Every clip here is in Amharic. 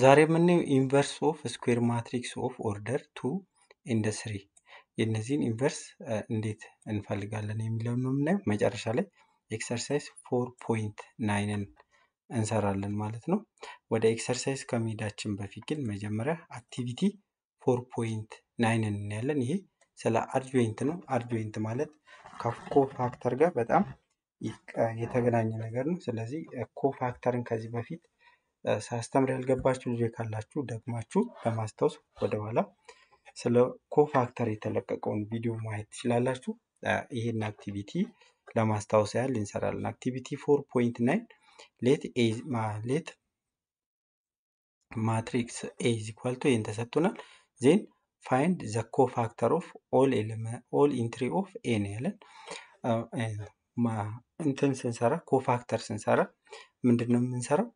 ዛሬ የምናየው ኢንቨርስ ኦፍ ስኩዌር ማትሪክስ ኦፍ ኦርደር ቱ ኤንድ ስሪ የእነዚህን ኢንቨርስ እንዴት እንፈልጋለን የሚለውን ነው የምናየው። መጨረሻ ላይ ኤክሰርሳይዝ ፎር ፖይንት ናይንን እንሰራለን ማለት ነው። ወደ ኤክሰርሳይዝ ከመሄዳችን በፊት ግን መጀመሪያ አክቲቪቲ ፎር ፖይንት ናይንን እናያለን። ይሄ ስለ አድጆይንት ነው። አርጁዌንት ማለት ከኮፋክተር ጋር በጣም የተገናኘ ነገር ነው። ስለዚህ ኮፋክተርን ከዚህ በፊት ሳስተምር ያልገባችሁ ልጆች ካላችሁ ደግማችሁ ለማስታወስ ወደኋላ ስለ ኮፋክተር የተለቀቀውን ቪዲዮ ማየት ትችላላችሁ። ይህን አክቲቪቲ ለማስታወስ ያህል እንሰራለን። አክቲቪቲ ፎር ፖይንት ናይን ሌት ሌት ማትሪክስ ኤዝ ኢኳል ቱ ይህን ተሰጥቶናል። ዜን ፋይንድ ዘ ኮፋክተር ኦፍ ኦል ኢንትሪ ኦፍ ኤ ነው ያለን። እንትን ስንሰራ ኮፋክተር ስንሰራ ምንድን ነው የምንሰራው?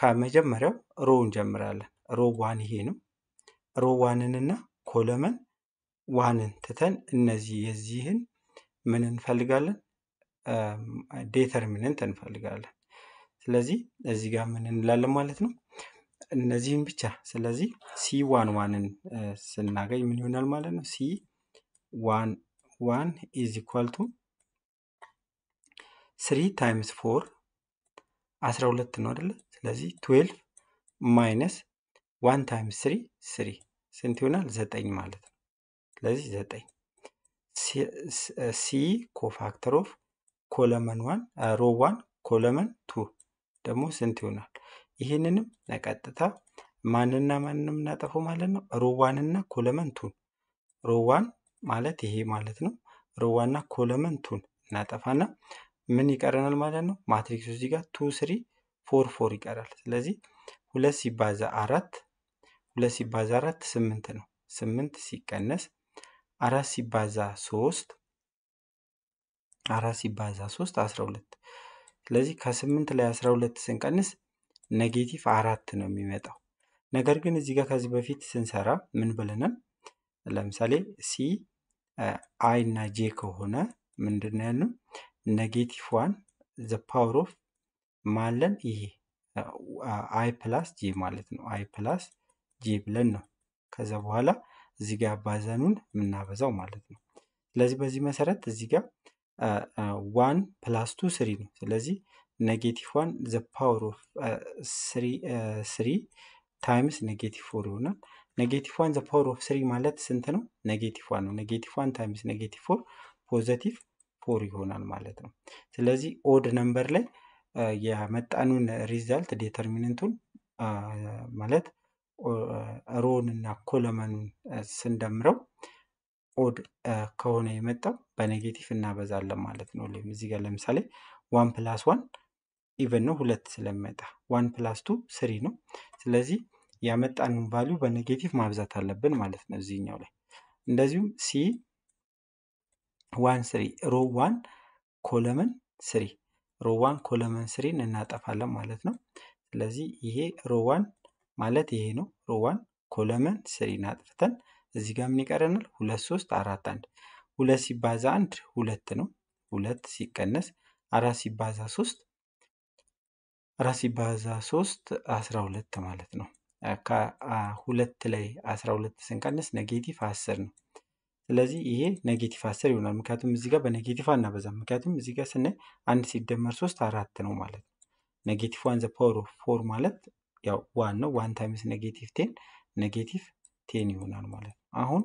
ከመጀመሪያው ሮ እንጀምራለን። ሮ ዋን ይሄ ነው። ሮ ዋንን እና ኮለመን ዋንን ትተን እነዚህ የዚህን ምን እንፈልጋለን? ዴተርሚነንት እንፈልጋለን። ስለዚህ እዚህ ጋር ምን እንላለን ማለት ነው እነዚህን ብቻ። ስለዚህ ሲ ዋን ዋንን ስናገኝ ምን ይሆናል ማለት ነው ሲ ዋን ዋን ኢዝ ኢኳል ቱ ስሪ ታይምስ ፎር አስራ ሁለት ነው አይደለ? ስለዚህ 12 ማይነስ ዋን ታይምስ ስሪ ስሪ ስንት ይሆናል? ዘጠኝ ማለት ነው። ስለዚህ 9 ሲ ኮፋክተር ኦፍ ኮለመን 1 ሮ 1 ኮለመን ቱ ደግሞ ስንት ይሆናል? ይህንንም ቀጥታ ማንና ማንንም እናጠፈው ማለት ነው። ሮዋን እና ኮለመን ቱን ሮዋን ማለት ይሄ ማለት ነው። ሮዋን እና ኮለመን ቱን እናጠፋና ምን ይቀረናል ማለት ነው። ማትሪክስ እዚህ ጋር ቱ ስሪ ፎር ፎር ይቀራል። ስለዚህ ሁለት ሲባዛ አራት ሁለት ሲባዛ አራት ስምንት ነው። ስምንት ሲቀነስ አራት ሲባዛ ሶስት አራት ሲባዛ ሶስት አስራ ሁለት ስለዚህ ከስምንት ላይ አስራ ሁለት ስንቀንስ ኔጌቲቭ አራት ነው የሚመጣው። ነገር ግን እዚህ ጋር ከዚህ በፊት ስንሰራ ምን ብለንም ለምሳሌ ሲ አይ እና ጄ ከሆነ ምንድን ነው ያልነው? ኔጌቲቭ ዋን ዘ ፓወር ኦፍ ማለን ይሄ አይ ፕላስ ጂ ማለት ነው። አይ ፕላስ ጂ ብለን ነው ከዛ በኋላ እዚህ ጋር ባዘኑን የምናበዛው ማለት ነው። ስለዚህ በዚህ መሰረት እዚህ ጋር ዋን ፕላስ ቱ ስሪ ነው። ስለዚህ ኔጌቲቭ ዋን ዘ ፓወር ኦፍ ስሪ ታይምስ ኔጌቲቭ ፎር ይሆናል። ኔጌቲቭ ዋን ዘ ፓወር ኦፍ ስሪ ማለት ስንት ነው? ኔጌቲቭ ዋን ነው። ኔጌቲቭ ዋን ታይምስ ኔጌቲቭ ፎር ፖዘቲቭ ፎር ይሆናል ማለት ነው። ስለዚህ ኦድ ነምበር ላይ የመጣኑን ሪዛልት ዴተርሚንንቱን ማለት ሮን እና ኮለመኑን ስንደምረው ኦድ ከሆነ የመጣው በኔጌቲቭ እናበዛለን ማለት ነው። ወይም እዚህ ጋር ለምሳሌ ዋን ፕላስ ዋን ኢቨን ነው ሁለት ስለሚመጣ ዋን ፕላስ ቱ ስሪ ነው። ስለዚህ ያመጣንን ቫሊዩ በኔጌቲቭ ማብዛት አለብን ማለት ነው እዚህኛው ላይ። እንደዚሁም ሲ ዋን ስሪ ሮ ዋን ኮለመን ስሪ ሮዋን ኮለመን ስሪን እናጠፋለን ማለት ነው። ስለዚህ ይሄ ሮዋን ማለት ይሄ ነው። ሮዋን ኮለመን ስሪን አጥፍተን እዚህ ጋር ምን ይቀረናል? ሁለት ሶስት አራት አንድ ሁለት ሲባዛ አንድ ሁለት ነው። ሁለት ሲቀነስ አራት ሲባዛ ሶስት አራት ሲባዛ ሶስት አስራ ሁለት ማለት ነው። ከሁለት ላይ አስራ ሁለት ስንቀንስ ኔጌቲቭ አስር ነው። ስለዚህ ይሄ ኔጌቲቭ አስር ይሆናል። ምክንያቱም እዚህ ጋር በኔጌቲቭ አናበዛም። ምክንያቱም እዚህ ጋር ስናይ አንድ ሲደመር ሶስት አራት ነው ማለት ነው። ኔጌቲቭ ዋን ዘ ፓወር ኦፍ ፎር ማለት ያው ዋን ነው። ዋን ታይምስ ኔጌቲቭ ቴን ኔጌቲቭ ቴን ይሆናል ማለት ነው። አሁን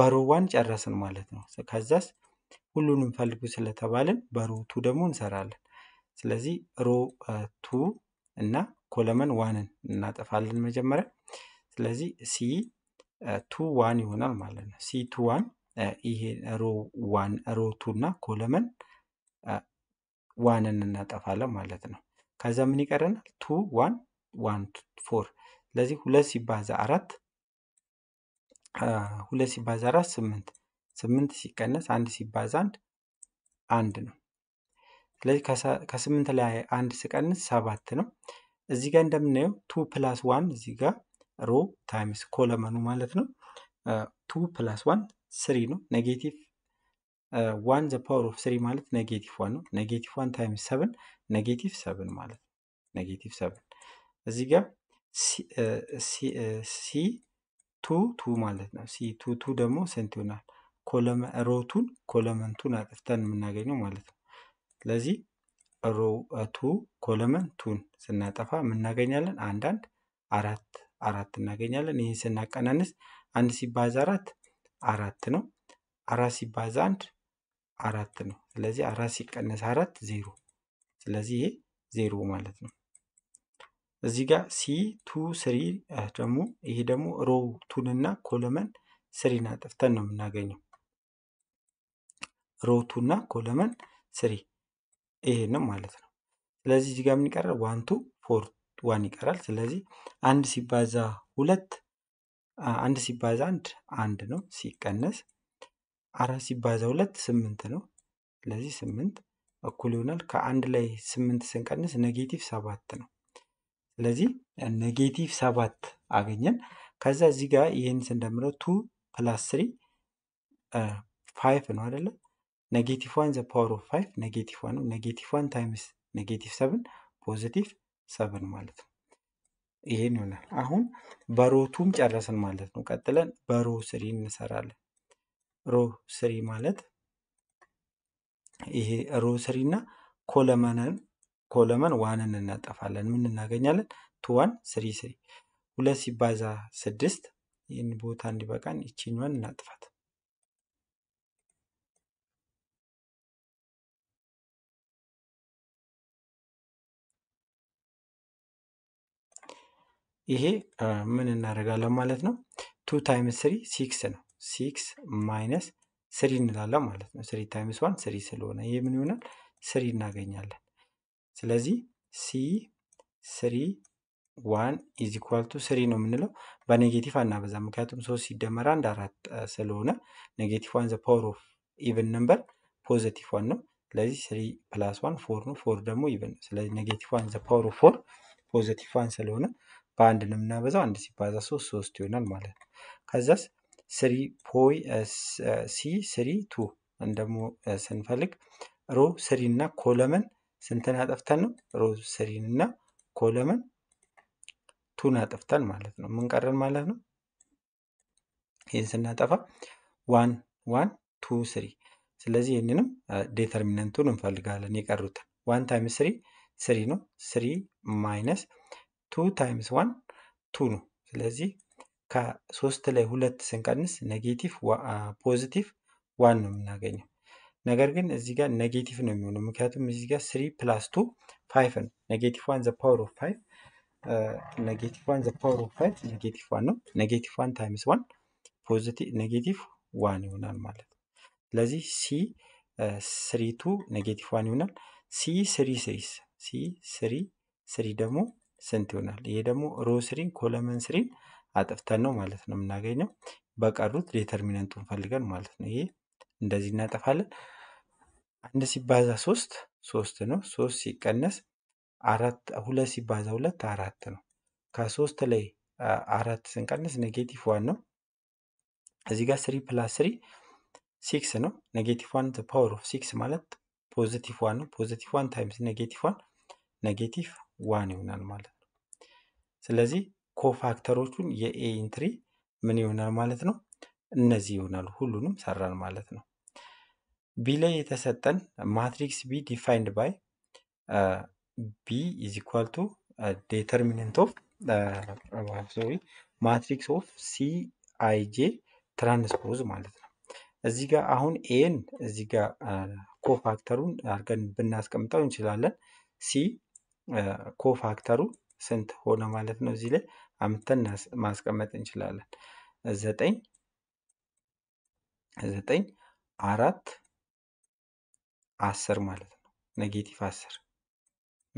በሮ ዋን ጨረስን ማለት ነው። ከዛስ ሁሉንም ፈልጉ ስለተባለን በሮ ቱ ደግሞ እንሰራለን። ስለዚህ ሮ ቱ እና ኮለመን ዋንን እናጠፋለን መጀመሪያ። ስለዚህ ሲ ቱ ዋን ይሆናል ማለት ነው። ሲ ቱ ዋን ይሄ ሮ ዋን ሮ ቱ እና ኮለመን ዋንን እናጠፋለን ማለት ነው። ከዛ ምን ይቀረናል? ቱ ዋን ዋን ፎር። ስለዚህ ሁለት ሲባዛ አራት ሁለት ሲባዛ አራት ስምንት ስምንት ሲቀነስ አንድ ሲባዛ አንድ አንድ ነው። ስለዚህ ከስምንት ላይ አንድ ስቀንስ ሰባት ነው። እዚህ ጋር እንደምናየው ቱ ፕላስ ዋን እዚህ ጋር ሮ ታይምስ ኮለመኑ ማለት ነው ቱ ፕላስ ዋን ስሪ ነው። ኔጌቲቭ ዋን ዘ ፓወር ኦፍ ስሪ ማለት ኔጌቲቭ ዋን ነው። ኔጌቲቭ ዋን ታይምስ ሰብን ኔጌቲቭ ሰብን ማለት ነው። ኔጌቲቭ ሰብን እዚህ ጋር ሲ ቱ ቱ ማለት ነው። ሲ ቱ ቱ ደግሞ ስንት ይሆናል? ሮቱን ኮለመንቱን አጥፍተን የምናገኘው ማለት ነው። ስለዚህ ሮ ቱ ኮለመን ቱን ስናጠፋ የምናገኛለን አንዳንድ አራት አራት እናገኛለን። ይህን ስናቀናንስ አንድ ሲባዝ አራት አራት ነው። አራት ሲባዛ አንድ አራት ነው። ስለዚህ አራት ሲቀነስ አራት ዜሮ። ስለዚህ ይሄ ዜሮ ማለት ነው። እዚህ ጋር ሲ ቱ ስሪ ደግሞ ይሄ ደግሞ ሮው ቱን እና ኮለመን ስሪን አጠፍተን ነው የምናገኘው። ሮው ቱ እና ኮለመን ስሪ ይሄንም ማለት ነው። ስለዚህ እዚህ ጋር ምን ይቀራል? ዋን ቱ ፎር ዋን ይቀራል። ስለዚህ አንድ ሲባዛ ሁለት አንድ ሲባዛ አንድ አንድ ነው ሲቀነስ አራት ሲባዛ ሁለት ስምንት ነው። ስለዚህ ስምንት እኩል ይሆናል ከአንድ ላይ ስምንት ስንቀንስ ኔጌቲቭ ሰባት ነው። ስለዚህ ኔጌቲቭ ሰባት አገኘን። ከዛ እዚህ ጋር ይህን ስንደምረው ቱ ፕላስ ስሪ ፋይቭ ነው አደለ? ኔጌቲቭ ዋን ዘ ፓወር ኦፍ ፋይቭ ኔጌቲቭ ዋን ነው። ኔጌቲቭ ዋን ታይምስ ኔጌቲቭ ሰብን ፖዚቲቭ ሰብን ማለት ነው። ይሄን ይሆናል። አሁን በሮቱም ጨረስን ማለት ነው። ቀጥለን በሮ ስሪ እንሰራለን። ሮ ስሪ ማለት ይሄ ሮ ስሪ እና ኮለመንን ኮለመን ዋንን እናጠፋለን። ምን እናገኛለን? ቱዋን ስሪ ስሪ ሁለት ሲባዛ ስድስት ይህን ቦታ እንዲበቃን ይችኛዋን እናጥፋት። ይሄ ምን እናደርጋለን ማለት ነው? ቱ ታይምስ ስሪ ሲክስ ነው። ሲክስ ማይነስ ስሪ እንላለን ማለት ነው። ስሪ ታይምስ ዋን ስሪ ስለሆነ ይሄ ምን ይሆናል? ስሪ እናገኛለን። ስለዚህ ሲ ስሪ ዋን ኢዝ ኢኳል ቱ ስሪ ነው የምንለው። በኔጌቲቭ አናበዛ፣ ምክንያቱም ሶስት ሲደመር አንድ አራት ስለሆነ ኔጌቲቭ ዋን ዘ ፓወር ኦፍ ኢቨን ነምበር ፖዘቲቭ ዋን ነው። ስለዚህ ስሪ ፕላስ ዋን ፎር ነው። ፎር ደግሞ ኢቨን ነው። ስለዚህ ኔጌቲቭ ዋን ዘ ፓወር ኦፍ ፎር ፖዘቲቭ ዋን ስለሆነ በአንድ ነው የምናበዛው። አንድ ሲባዛ ሶስት ሶስት ይሆናል ማለት ነው። ከዛስ ስሪ ፖይ ሲ ስሪ ቱ እንደሞ ስንፈልግ ሮ ስሪ እና ኮለመን ስንትን አጠፍተን ነው ሮ ስሪን እና ኮለመን ቱን አጠፍተን ማለት ነው። ምን ማለት ነው? ይህን ስናጠፋ ዋን ዋን ቱ ስሪ። ስለዚህ ይህንንም ዴተርሚነንቱን እንፈልጋለን። የቀሩትን ዋን ታይም ስሪ ስሪ ነው። ስሪ ማይነስ ቱ ታይምስ ዋን ቱ ነው። ስለዚህ ከሶስት ላይ ሁለት ስንቀንስ ኔጌቲቭ ፖዚቲቭ ዋን ነው የምናገኘው። ነገር ግን እዚህ ጋር ኔጌቲቭ ነው የሚሆነው ምክንያቱም እዚህ ጋር ስሪ ፕላስ ቱ ፋይቭ ነው። ኔጌቲቭ ዋን ዘ ፓወር ኦፍ ፋይቭ ኔጌቲቭ ዋን ዘ ፓወር ኦፍ ፋይቭ ኔጌቲቭ ዋን ነው። ኔጌቲቭ ዋን ታይምስ ዋን ፖዚቲቭ ኔጌቲቭ ዋን ይሆናል ማለት ነው። ስለዚህ ሲ ስሪ ቱ ኔጌቲቭ ዋን ይሆናል። ሲ ስሪ ስሪስ ሲ ስሪ ስሪ ደግሞ ስንት ይሆናል? ይሄ ደግሞ ሮ ስሪን ኮለመን ስሪን አጥፍተን ነው ማለት ነው የምናገኘው። በቀሩት ዴተርሚናንቱን ፈልገን ማለት ነው። ይሄ እንደዚህ እናጠፋለን። አንድ ሲባዛ ሶስት ሶስት ነው። ሶስት ሲቀነስ አራት ሁለት ሲባዛ ሁለት አራት ነው። ከሶስት ላይ አራት ስንቀንስ ኔጌቲቭ ዋን ነው። እዚህ ጋር ስሪ ፕላስ ስሪ ሲክስ ነው። ኔጌቲቭ ዋን ፓወር ኦፍ ሲክስ ማለት ፖዚቲቭ ዋን ነው። ፖዚቲቭ ዋን ታይምስ ኔጌቲቭ ዋን ኔጌቲቭ ዋን ይሆናል ማለት ነው። ስለዚህ ኮፋክተሮቹን የኤ ኢንትሪ ምን ይሆናል ማለት ነው? እነዚህ ይሆናሉ። ሁሉንም ሰራን ማለት ነው። ቢ ላይ የተሰጠን ማትሪክስ ቢ ዲፋይንድ ባይ ቢ ኢዝ ኢኳል ቱ ዴተርሚነንት ኦፍ ሶሪ ማትሪክስ ኦፍ ሲ አይ ጄ ትራንስፖዝ ማለት ነው። እዚህ ጋር አሁን ኤን እዚህ ጋር ኮፋክተሩን አድርገን ብናስቀምጠው እንችላለን። ሲ ኮፋክተሩን ስንት ሆነ ማለት ነው? እዚህ ላይ አምተን ማስቀመጥ እንችላለን። ዘጠኝ ዘጠኝ አራት አስር ማለት ነው። ኔጌቲቭ አስር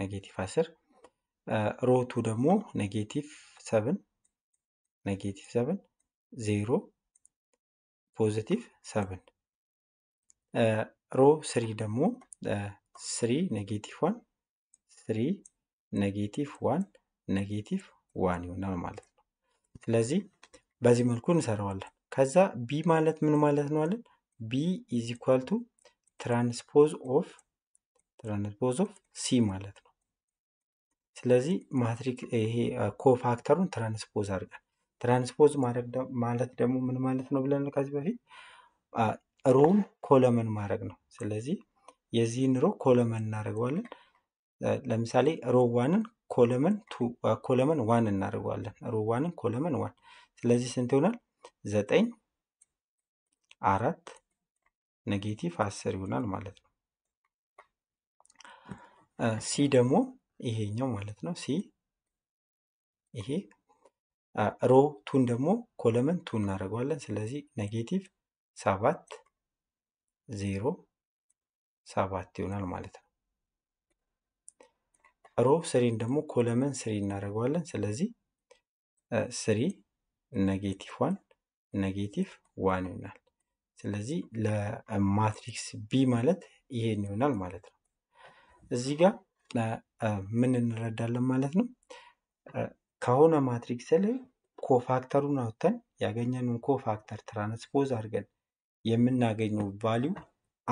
ኔጌቲቭ አስር ሮቱ ደግሞ ኔጌቲቭ ሰብን ኔጌቲቭ ሰብን ዜሮ ፖዚቲቭ ሰብን ሮ ስሪ ደግሞ ስሪ ኔጌቲቭ ዋን ስሪ ኔጌቲቭ ዋን ኔጌቲቭ ዋን ይሆናል ማለት ነው። ስለዚህ በዚህ መልኩ እንሰራዋለን። ከዛ ቢ ማለት ምን ማለት ነው አለን? ቢ ኢዝ ኢኳል ቱ ትራንስፖዝ ኦፍ ትራንስፖዝ ኦፍ ሲ ማለት ነው። ስለዚህ ማትሪክ ይሄ ኮፋክተሩን ትራንስፖዝ አድርገን ትራንስፖዝ ማለት ደግሞ ምን ማለት ነው ብለን ከዚህ በፊት ሮውን ኮለመን ማድረግ ነው። ስለዚህ የዚህን ሮ ኮለመን እናደርገዋለን። ለምሳሌ ሮዋንን ኮለመን ኮለመን ዋን እናደርገዋለን። ሮዋንን ኮለመን ዋን። ስለዚህ ስንት ይሆናል? ዘጠኝ አራት ኔጌቲቭ አስር ይሆናል ማለት ነው። ሲ ደግሞ ይሄኛው ማለት ነው። ሲ ይሄ ሮ ቱን ደግሞ ኮለመን ቱ እናደርገዋለን። ስለዚህ ኔጌቲቭ ሰባት ዜሮ ሰባት ይሆናል ማለት ነው። ሮብ ስሪን ደግሞ ኮለመን ስሪ እናደርገዋለን። ስለዚህ ስሪ ኔጌቲቭ ዋን ኔጌቲቭ ዋን ይሆናል። ስለዚህ ለማትሪክስ ቢ ማለት ይሄን ይሆናል ማለት ነው። እዚህ ጋር ምን እንረዳለን ማለት ነው? ከሆነ ማትሪክስ ላይ ኮፋክተሩን አውጥተን ያገኘንን ኮፋክተር ትራንስፖዝ አድርገን የምናገኘው ቫሊዩ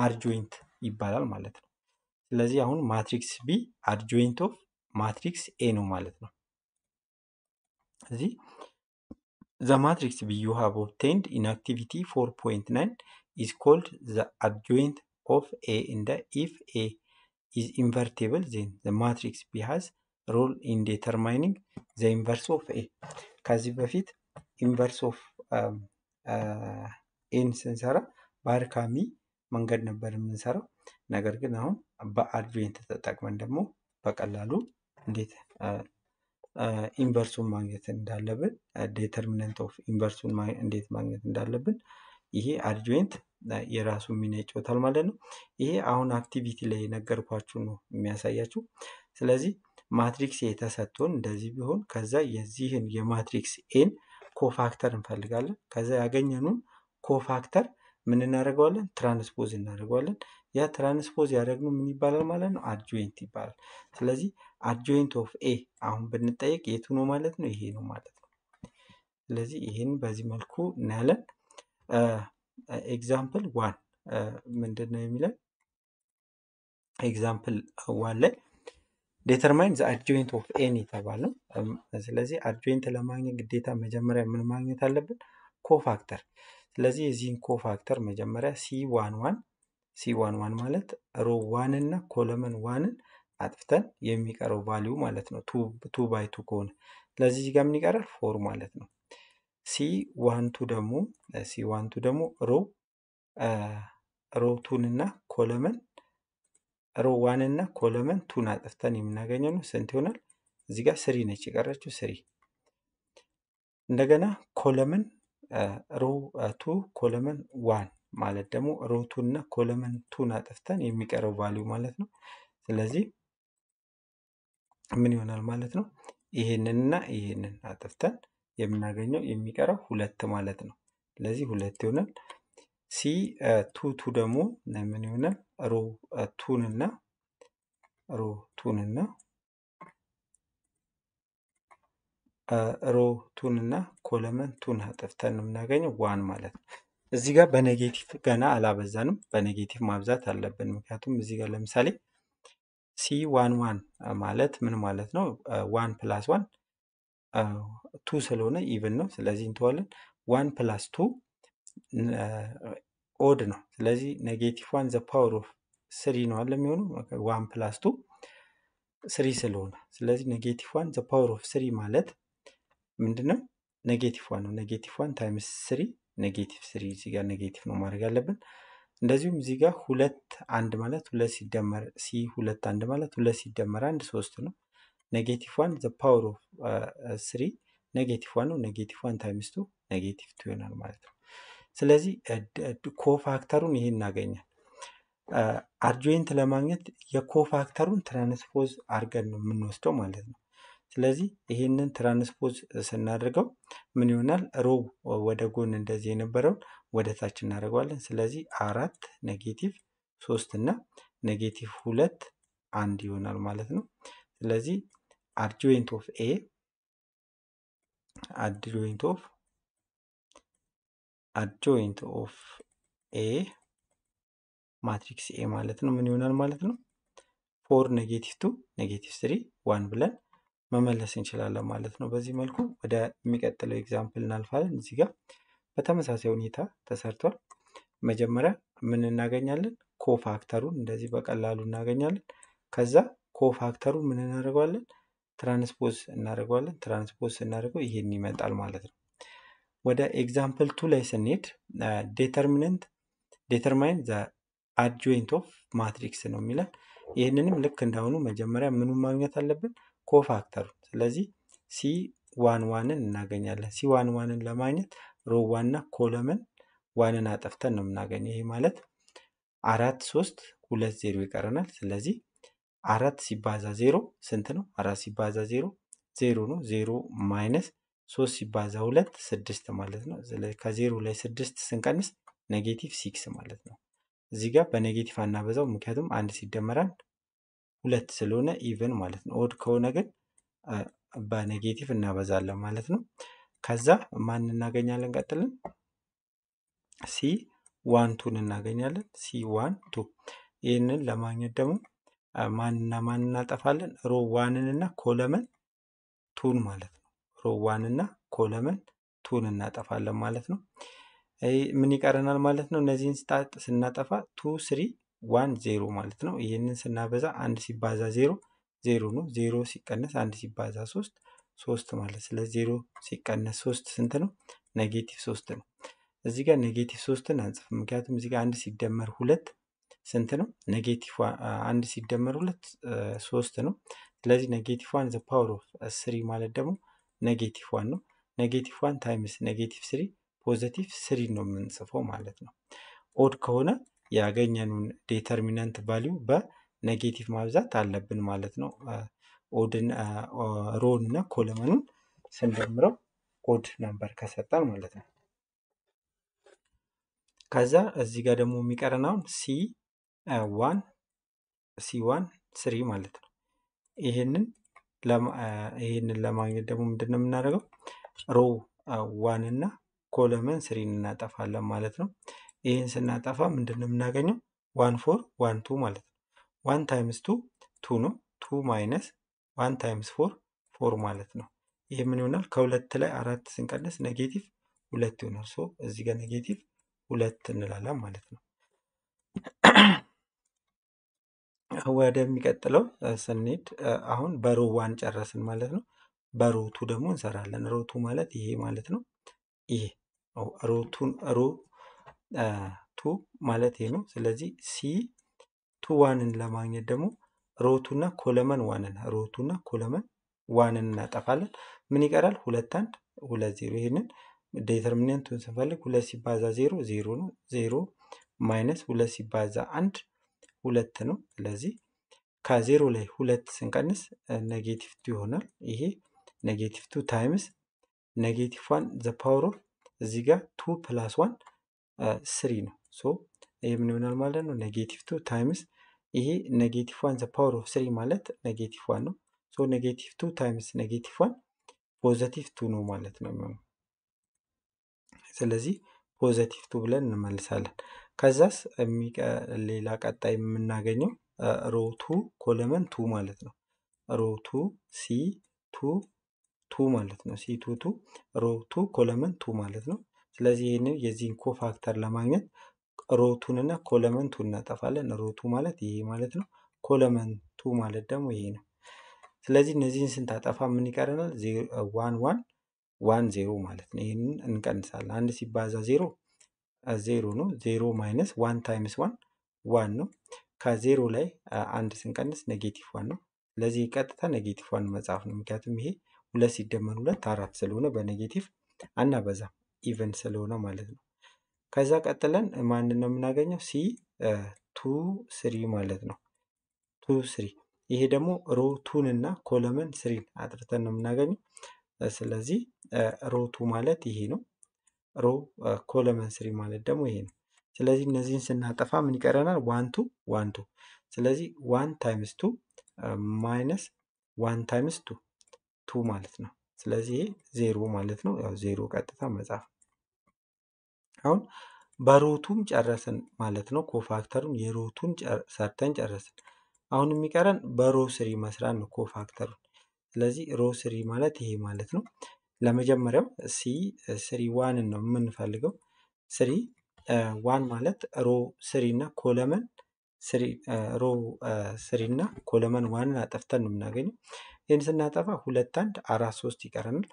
አርጆይንት ይባላል ማለት ነው። ስለዚህ አሁን ማትሪክስ ቢ አድጆይንት ኦፍ ማትሪክስ ኤ ነው ማለት ነው። እዚህ ዘ ማትሪክስ ቢ ዩ ሃቭ ኦብቴንድ ኢን አክቲቪቲ 4.9 ኢዝ ኮልድ ዘ አድጆይንት ኦፍ ኤ እንደ ኢፍ ኤ ኢዝ ኢንቨርቴብል ዜን ዘ ማትሪክስ ቢ ሃዝ ሮል ኢን ዴተርማይኒንግ ዘ ኢንቨርስ ኦፍ ኤ። ከዚህ በፊት ኢንቨርስ ኦፍ ኤን ስንሰራ በአድካሚ መንገድ ነበር የምንሰራው። ነገር ግን አሁን በአድቬንት ተጠቅመን ደግሞ በቀላሉ እንዴት ኢንቨርሱን ማግኘት እንዳለብን ዴተርሚነንት ኦፍ ኢንቨርሱን እንዴት ማግኘት እንዳለብን ይሄ አድቬንት የራሱ ሚና ይጫወታል ማለት ነው። ይሄ አሁን አክቲቪቲ ላይ የነገርኳችሁ ነው የሚያሳያችሁ። ስለዚህ ማትሪክስ የተሰጥቶን እንደዚህ ቢሆን ከዛ የዚህን የማትሪክስ ኤን ኮፋክተር እንፈልጋለን። ከዛ ያገኘኑን ኮፋክተር ምን እናደርገዋለን? ትራንስፖዝ እናደርገዋለን። ያ ትራንስፖዝ ያደረግነው ምን ይባላል ማለት ነው? አድጆይንት ይባላል። ስለዚህ አድጆይንት ኦፍ ኤ አሁን ብንጠየቅ የቱ ነው ማለት ነው? ይሄ ነው ማለት ነው። ስለዚህ ይህን በዚህ መልኩ እናያለን። ኤግዛምፕል ዋን ምንድን ነው የሚለን? ኤግዛምፕል ዋን ላይ ዴተርማይን አድጆይንት ኦፍ ኤን የተባለ ስለዚህ አድጆይንት ለማግኘት ግዴታ መጀመሪያ ምን ማግኘት አለብን? ኮፋክተር። ስለዚህ የዚህን ኮፋክተር መጀመሪያ ሲ ዋን ዋን ሲ ዋን ዋን ማለት ሮ ዋን እና ኮለመን ዋንን አጥፍተን የሚቀረው ቫሊዩ ማለት ነው። ቱ ባይ ቱ ከሆነ ለዚህ ጋር ምን ይቀራል? ፎር ማለት ነው። ሲ ዋን ቱ ደግሞ ሲ ዋን ቱ ደግሞ ሮ ሮ ቱን እና ኮለመን ሮ ዋን እና ኮለመን ቱን አጥፍተን የምናገኘው ነው። ስንት ይሆናል? እዚህ ጋር ስሪ ነች የቀረችው ስሪ። እንደገና ኮለመን ሮ ቱ ኮለመን ዋን ማለት ደግሞ ሮቱ እና ኮለመን ቱን አጥፍተን የሚቀረው ቫሊዩ ማለት ነው። ስለዚህ ምን ይሆናል ማለት ነው? ይሄንን እና ይሄንን አጥፍተን የምናገኘው የሚቀረው ሁለት ማለት ነው። ስለዚህ ሁለት ይሆናል። ሲ ቱ ቱ ደግሞ ምን ይሆናል? ሮ ቱን እና ሮ ቱን እና ሮ ቱን እና ኮለመን ቱን አጥፍተን ነው የምናገኘው ዋን ማለት ነው። እዚህ ጋር በኔጌቲቭ ገና አላበዛንም። በኔጌቲቭ ማብዛት አለብን። ምክንያቱም እዚህ ጋር ለምሳሌ ሲ ዋን ዋን ማለት ምን ማለት ነው? ዋን ፕላስ ዋን ቱ ስለሆነ ኢቨን ነው። ስለዚህ እንተዋለን። ዋን ፕላስ ቱ ኦድ ነው። ስለዚህ ኔጌቲቭ ዋን ዘ ፓወር ኦፍ ስሪ ነው አለ የሚሆኑ ዋን ፕላስ ቱ ስሪ ስለሆነ ስለዚህ ኔጌቲቭ ዋን ዘ ፓወር ኦፍ ስሪ ማለት ምንድነው? ኔጌቲቭ ዋን ነው። ኔጌቲቭ ዋን ታይምስ ስሪ ኔጌቲቭ ስሪ እዚህ ጋር ኔጌቲቭ ነው ማድረግ ያለብን። እንደዚሁም እዚህ ጋር ሁለት አንድ ማለት ሁለት ሲደመር ሲ ሁለት አንድ ማለት ሁለት ሲደመር አንድ ሶስት ነው። ኔጌቲቭ ዋን ዘ ፓወር ኦፍ ስሪ ኔጌቲቭ ዋን ነው። ኔጌቲቭ ዋን ታይምስ ቱ ኔጌቲቭ ቱ ይሆናል ማለት ነው። ስለዚህ ኮፋክተሩን uh, ይሄን እናገኛል። አርጁዌንት uh, ለማግኘት የኮፋክተሩን ትራንስፖዝ አድርገን ነው የምንወስደው ማለት ነው። ስለዚህ ይህንን ትራንስፖዝ ስናደርገው ምን ይሆናል? ሮ ወደ ጎን እንደዚህ የነበረውን ወደ ታች እናደርገዋለን። ስለዚህ አራት ኔጌቲቭ ሶስት እና ኔጌቲቭ ሁለት አንድ ይሆናል ማለት ነው። ስለዚህ አድጆይንት ኦፍ ኤ አድጆይንት ኦፍ አድጆይንት ኦፍ ኤ ማትሪክስ ኤ ማለት ነው ምን ይሆናል ማለት ነው ፎር ኔጌቲቭ ቱ ኔጌቲቭ ስሪ ዋን ብለን መመለስ እንችላለን ማለት ነው። በዚህ መልኩ ወደ የሚቀጥለው ኤግዛምፕል እናልፋለን። እዚህ ጋር በተመሳሳይ ሁኔታ ተሰርቷል። መጀመሪያ ምን እናገኛለን? ኮፋክተሩን እንደዚህ በቀላሉ እናገኛለን። ከዛ ኮፋክተሩ ምን እናደርገዋለን? ትራንስፖዝ እናደርገዋለን። ትራንስፖዝ ስናደርገው ይሄን ይመጣል ማለት ነው። ወደ ኤግዛምፕል ቱ ላይ ስንሄድ ዴተርሚነንት ዴተርማይን ዘ አድጆይንት ኦፍ ማትሪክስ ነው የሚለን። ይህንንም ልክ እንዳሁኑ መጀመሪያ ምኑን ማግኘት አለብን? ኮፋክተሩ ስለዚህ ሲ ዋን ዋንን እናገኛለን። ሲ ዋን ዋንን ለማግኘት ሮ ሮዋና ኮለመን ዋንን አጠፍተን ነው የምናገኘው። ይሄ ማለት አራት ሶስት ሁለት ዜሮ ይቀረናል። ስለዚህ አራት ሲባዛ ዜሮ ስንት ነው? አራት ሲባዛ ዜሮ ዜሮ ነው። ዜሮ ማይነስ ሶስት ሲባዛ ሁለት ስድስት ማለት ነው። ከዜሮ ላይ ስድስት ስንቀንስ ኔጌቲቭ ሲክስ ማለት ነው። እዚህ ጋር በኔጌቲቭ አናበዛው፣ ምክንያቱም አንድ ሲደመር አንድ ሁለት ስለሆነ ኢቨን ማለት ነው። ኦድ ከሆነ ግን በኔጌቲቭ እናበዛለን ማለት ነው። ከዛ ማን እናገኛለን? ቀጥልን ሲ ዋን ቱን እናገኛለን። ሲ ዋን ቱ ይህንን ለማግኘት ደግሞ ማንና ማን እናጠፋለን? ሮ ዋንን እና ኮለመን ቱን ማለት ነው። ሮ ዋን እና ኮለመን ቱን እናጠፋለን ማለት ነው። ምን ይቀረናል ማለት ነው? እነዚህን ስናጠፋ ቱ ስሪ ዋን ዜሮ ማለት ነው። ይህንን ስናበዛ አንድ ሲባዛ ዜሮ ዜሮ ነው። ዜሮ ሲቀነስ አንድ ሲባዛ ሶስት ሶስት ማለት ስለዚህ ዜሮ ሲቀነስ ሶስት ስንት ነው? ኔጌቲቭ ሶስት ነው። እዚህ ጋር ኔጌቲቭ ሶስትን አንጽፍ፣ ምክንያቱም እዚህ ጋር አንድ ሲደመር ሁለት ስንት ነው? ኔጌቲቭ አንድ ሲደመር ሁለት ሶስት ነው። ስለዚህ ኔጌቲቭ ዋን ዘ ፓወር ኦፍ ስሪ ማለት ደግሞ ኔጌቲቭ ዋን ነው። ኔጌቲቭ ዋን ታይምስ ኔጌቲቭ ስሪ ፖዘቲቭ ስሪ ነው የምንጽፈው ማለት ነው። ኦድ ከሆነ ያገኘኑን ዴተርሚናንት ቫሊዩ በኔጌቲቭ ማብዛት አለብን ማለት ነው። ኦድን ሮን እና ኮለመኑን ስንደምረው ኦድ ነምበር ከሰጠን ማለት ነው። ከዛ እዚህ ጋር ደግሞ የሚቀረን አሁን ሲ ዋን ሲ ዋን ስሪ ማለት ነው። ይህንን ይህንን ለማግኘት ደግሞ ምንድን ነው የምናደርገው? ሮ ዋን እና ኮለመን ስሪን እናጠፋለን ማለት ነው። ይህን ስናጠፋ ምንድን ነው የምናገኘው? ዋን ፎር ዋን ቱ ማለት ነው። ዋን ታይምስ ቱ ቱ ነው። ቱ ማይነስ ዋን ታይምስ ፎር ፎር ማለት ነው። ይህ ምን ይሆናል? ከሁለት ላይ አራት ስንቀንስ ኔጌቲቭ ሁለት ይሆናል። ሶ እዚህ ጋር ኔጌቲቭ ሁለት እንላለን ማለት ነው። ወደሚቀጥለው ስንሄድ አሁን በሮ ዋን ጨረስን ማለት ነው። በሮ ቱ ደግሞ እንሰራለን። ሮቱ ማለት ይሄ ማለት ነው። ይሄ ሮ ቱ ማለት ይሄ ነው። ስለዚህ ሲ ቱ ዋንን ለማግኘት ደግሞ ሮቱ እና ኮለመን ዋንን ሮቱ እና ኮለመን ዋንን እናጠፋለን። ምን ይቀራል? ሁለት አንድ ሁለት ዜሮ። ይህንን ዴተርሚናንቱን ስንፈልግ ሁለት ሲባዛ ዜሮ ዜሮ ነው። ዜሮ ማይነስ ሁለት ሲባዛ አንድ ሁለት ነው። ስለዚህ ከዜሮ ላይ ሁለት ስንቀንስ ኔጌቲቭ ቱ ይሆናል። ይሄ ኔጌቲቭ ቱ ታይምስ ኔጌቲቭ ዋን ዘ ፓወር ኦፍ እዚህ ጋር ቱ ፕላስ ዋን ስሪ ነው። ሶ ይህ ምን ይሆናል ማለት ነው? ኔጌቲቭ ቱ ታይምስ ይሄ ኔጌቲቭ ዋን ዘ ፓወር ኦፍ ስሪ ማለት ኔጌቲቭ ዋን ነው። ሶ ኔጌቲቭ ቱ ታይምስ ኔጌቲቭ ዋን ፖዘቲቭ ቱ ነው ማለት ነው የሚሆነው። ስለዚህ ፖዘቲቭ ቱ ብለን እንመልሳለን። ከዛስ ሌላ ቀጣይ የምናገኘው ሮ ኮለመን ቱ ማለት ነው። ሮ ሲ ቱ ቱ ማለት ነው። ሲ ቱ ቱ ሮ ኮለመን ቱ ማለት ነው። ስለዚህ ይህንን የዚህን ኮፋክተር ለማግኘት ሮቱን እና ኮለመንቱ እናጠፋለን። ሮቱ ማለት ይሄ ማለት ነው። ኮለመንቱ ማለት ደግሞ ይሄ ነው። ስለዚህ እነዚህን ስንታጠፋ ምን ይቀረናል? ዋን ዋን ዋን ዜሮ ማለት ነው። ይህንን እንቀንሳለን። አንድ ሲባዛ ዜሮ ዜሮ ነው። ዜሮ ማይነስ ዋን ታይምስ ዋን ዋን ነው። ከዜሮ ላይ አንድ ስንቀንስ ኔጌቲቭ ዋን ነው። ስለዚህ ቀጥታ ኔጌቲቭ ዋን መጽሐፍ ነው። ምክንያቱም ይሄ ሁለት ሲደመን ሁለት አራት ስለሆነ በኔጌቲቭ አናበዛም። ኢቨን ስለሆነ ማለት ነው። ከዛ ቀጥለን ማንን ነው የምናገኘው? ሲ ቱ ስሪ ማለት ነው። ቱ ስሪ ይሄ ደግሞ ሮ ቱን እና ኮለመን ስሪን አጥርተን ነው የምናገኘው። ስለዚህ ሮ ቱ ማለት ይሄ ነው። ሮ ኮለመን ስሪ ማለት ደግሞ ይሄ ነው። ስለዚህ እነዚህን ስናጠፋ ምን ይቀረናል? ዋን ቱ ዋን ቱ። ስለዚህ ዋን ታይምስ ቱ ማይነስ ዋን ታይምስ ቱ ቱ ማለት ነው። ስለዚህ ይሄ ዜሮ ማለት ነው። ያው ዜሮ ቀጥታ መጻፍ ሳይሆን በሮቱም ጨረስን ማለት ነው። ኮፋክተሩን የሮቱን ሰርተን ጨረስን። አሁን የሚቀረን በሮስሪ መስራን ነው ኮፋክተሩን። ስለዚህ ሮስሪ ማለት ይሄ ማለት ነው። ለመጀመሪያው ሲ ስሪ ዋንን ነው የምንፈልገው። ስሪ ዋን ማለት ሮ ስሪ እና ኮለመን ሮ ስሪ እና ኮለመን ዋንን አጠፍተን ነው የምናገኘው። ይህን ስናጠፋ ሁለት አንድ አራት ሶስት ይቀረናል።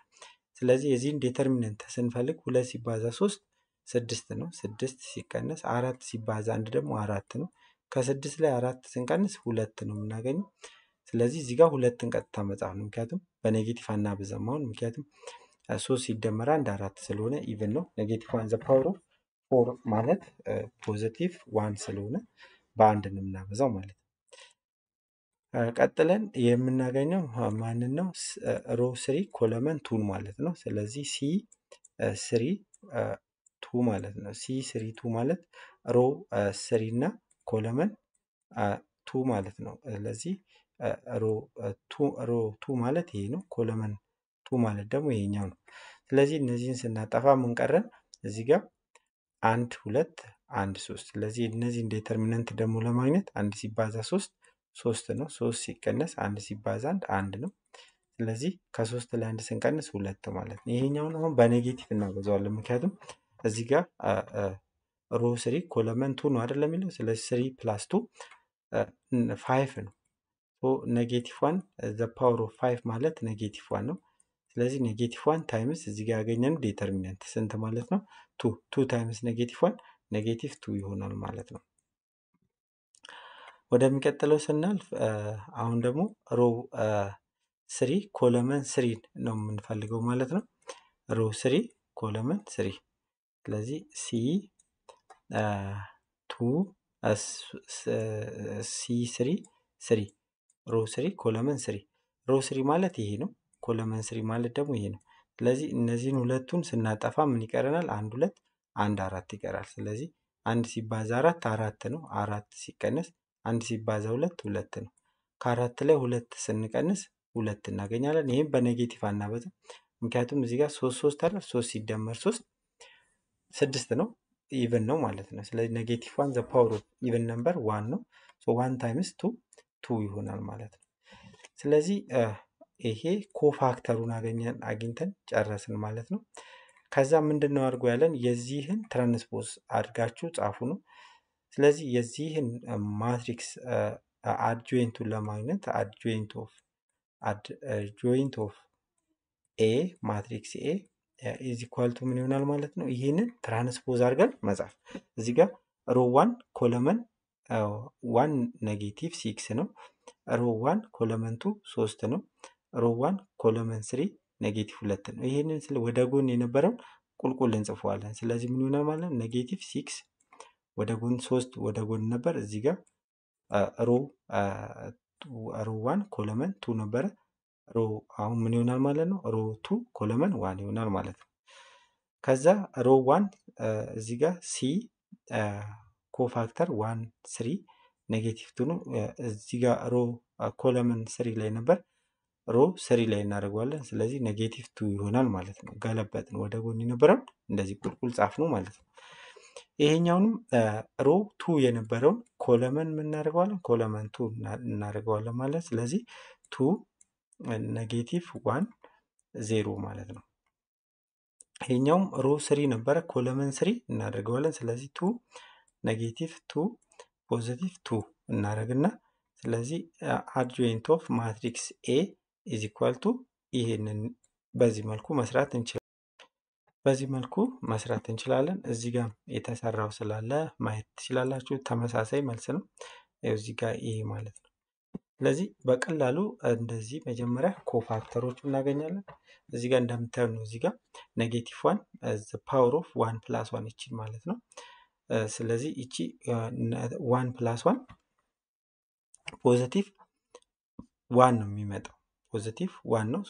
ስለዚህ የዚህን ዴተርሚነንት ስንፈልግ ሁለት ሲባዛ ሶስት ስድስት ነው። ስድስት ሲቀነስ አራት ሲባዛ አንድ ደግሞ አራት ነው። ከስድስት ላይ አራት ስንቀንስ ሁለት ነው የምናገኘው። ስለዚህ እዚህ ጋር ሁለትን ቀጥታ መጻፍ ነው። ምክንያቱም በኔጌቲቭ አናብዛም አሁን ምክንያቱም ሶስት ሲደመር አንድ አራት ስለሆነ ኢቭን ነው። ኔጌቲቭ ዋን ዘ ፓወር ኦፍ ፎር ማለት ፖዘቲቭ ዋን ስለሆነ በአንድ ነው የምናበዛው ማለት ነው። ቀጥለን የምናገኘው ማንን ነው? ሮ ስሪ ኮለመን ቱን ማለት ነው። ስለዚህ ሲ ስሪ ቱ ማለት ነው። ሲ ስሪ ቱ ማለት ሮ ስሪ እና ኮለመን ቱ ማለት ነው። ስለዚህ ሮ ቱ ማለት ይሄ ነው። ኮለመን ቱ ማለት ደግሞ ይሄኛው ነው። ስለዚህ እነዚህን ስናጠፋ ምን ቀረን? እዚህ ጋር አንድ ሁለት አንድ ሶስት። ስለዚህ እነዚህን ዴተርሚናንት ደግሞ ለማግኘት አንድ ሲባዛ ሶስት ሶስት ነው። ሶስት ሲቀነስ አንድ ሲባዛ አንድ አንድ ነው። ስለዚህ ከሶስት ለአንድ ስንቀንስ ሁለት ማለት ነው። ይሄኛውን አሁን በኔጌቲቭ እናገዘዋለን ምክንያቱም እዚህ ጋር ሮ ስሪ ኮለመን ቱ ነው አይደለም የሚለው ስለዚህ ስሪ ፕላስ ቱ ፋይቭ ነው ኔጌቲቭ ዋን ዘ ፓወር ኦፍ ፋይቭ ማለት ኔጌቲቭ ዋን ነው ስለዚህ ኔጌቲቭ ዋን ታይምስ እዚህ ጋር ያገኘነው ዴተርሚናንት ስንት ማለት ነው ቱ ቱ ታይምስ ኔጌቲቭ ዋን ኔጌቲቭ ቱ ይሆናል ማለት ነው ወደሚቀጥለው ስናልፍ አሁን ደግሞ ሮ ስሪ ኮለመን ስሪ ነው የምንፈልገው ማለት ነው ሮ ስሪ ኮለመን ስሪ ስለዚህ ሲ ቱ ሲ ስሪ ስሪ ሮ ስሪ ኮለመን ስሪ ሮ ስሪ ማለት ይሄ ነው። ኮለመን ስሪ ማለት ደግሞ ይሄ ነው። ስለዚህ እነዚህን ሁለቱን ስናጠፋ ምን ይቀረናል? አንድ ሁለት አንድ አራት ይቀራል። ስለዚህ አንድ ሲባዛ አራት አራት ነው። አራት ሲቀነስ አንድ ሲባዛ ሁለት ሁለት ነው። ከአራት ላይ ሁለት ስንቀንስ ሁለት እናገኛለን። ይህም በኔጌቲቭ አናበዛም፣ ምክንያቱም እዚህ ጋር ሶስት ሶስት አለ። ሶስት ሲደመር ሶስት ስድስት ነው ኢቨን ነው ማለት ነው። ስለዚህ ኔጌቲቭ ዋን ዘ ፓወር ኦፍ ኢቨን ነምበር ዋን ነው። ሶ ዋን ታይምስ ቱ ቱ ይሆናል ማለት ነው። ስለዚህ ይሄ ኮፋክተሩን አገኘን አግኝተን ጨረስን ማለት ነው። ከዛ ምንድን ነው አድርጎ ያለን የዚህን ትራንስፖዝ አድርጋችሁ ጻፉ ነው። ስለዚህ የዚህን ማትሪክስ አድጆይንቱን ለማግኘት አድጆይንት ኦፍ አድጆይንት ኦፍ ኤ ማትሪክስ ኤ ኢዝ ኢኳል ቱ ምን ይሆናል ማለት ነው። ይህንን ትራንስፖዝ አድርገን መጻፍ እዚህ ጋር ሮ ዋን ኮለመን ዋን ኔጌቲቭ ሲክስ ነው። ሮ ዋን ኮለመን ቱ ሶስት ነው። ሮ ዋን ኮለመን ስሪ ኔጌቲቭ ሁለት ነው። ይህንን ወደ ጎን የነበረውን ቁልቁል እንጽፈዋለን። ስለዚህ ምን ይሆናል ማለት ነው። ኔጌቲቭ ሲክስ ወደ ጎን ሶስት ወደ ጎን ነበር። እዚህ ጋር ሮ ሮ ዋን ኮለመን ቱ ነበረ ሮ አሁን ምን ይሆናል ማለት ነው? ሮ ቱ ኮለመን ዋን ይሆናል ማለት ነው። ከዛ ሮ ዋን እዚህ ጋር ሲ ኮፋክተር ዋን ስሪ ኔጌቲቭ ቱ ነው። እዚህ ጋር ሮ ኮለመን ስሪ ላይ ነበር፣ ሮ ስሪ ላይ እናደርገዋለን። ስለዚህ ኔጌቲቭ ቱ ይሆናል ማለት ነው። ገለበጥን ወደ ጎን የነበረውን እንደዚህ ቁልቁል ጻፍ ነው ማለት ነው። ይሄኛውንም ሮ ቱ የነበረውን ኮለመን የምናደርገዋለን፣ ኮለመን ቱ እናደርገዋለን ማለት ስለዚህ ቱ ኔጌቲቭ ዋን ዜሮ ማለት ነው። ይሄኛውም ሮ ስሪ ነበረ፣ ኮለመን ስሪ እናደርገዋለን። ስለዚህ ቱ ኔጌቲቭ ቱ ፖዚቲቭ ቱ እናደርግና ስለዚህ አድጆይንት ኦፍ ማትሪክስ ኤ ኢዝ ኢኳል ቱ ይሄንን በዚህ መልኩ መስራት እንችላለን። በዚህ መልኩ መስራት እንችላለን። እዚህ ጋር የተሰራው ስላለ ማየት ትችላላችሁ። ተመሳሳይ መልስ ነው እዚህ ጋር ይሄ ማለት ነው። ስለዚህ በቀላሉ እንደዚህ መጀመሪያ ኮፋክተሮች እናገኛለን። እዚህ ጋር እንደምታዩ ነው። እዚህ ጋር ኔጌቲቭ ዋን ፓወር ኦፍ ዋን ፕላስ ዋን ይቺን ማለት ነው። ስለዚህ ይቺ ዋን ፕላስ ዋን ፖዘቲቭ ዋን ነው የሚመጣው። ፖዘቲቭ ዋን ነው።